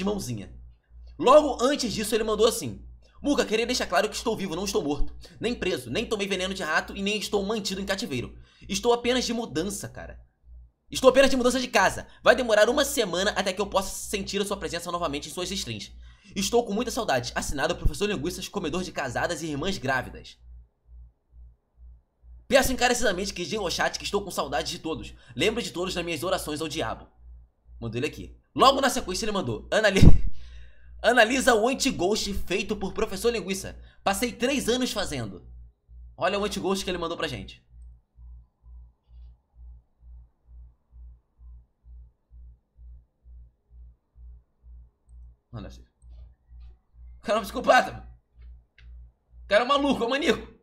de mãozinha. Logo antes disso, ele mandou assim: Muca, queria deixar claro que estou vivo, não estou morto, nem preso, nem tomei veneno de rato e nem estou mantido em cativeiro. Estou apenas de mudança, cara. Estou apenas de mudança de casa. Vai demorar uma semana até que eu possa sentir a sua presença novamente em suas streams. Estou com muita saudade. Assinado professor Linguiças, comedor de casadas e irmãs grávidas. Peço encarecidamente que diga ao chat que estou com saudade de todos. Lembro de todos nas minhas orações ao diabo. Mandei ele aqui. Logo na sequência ele mandou, analisa o anti-ghost feito por Professor Linguiça. Passei três anos fazendo. Olha o anti-ghost que ele mandou pra gente. Mano, é assim. O cara é um psicopata. O cara é um maluco, é um maníaco.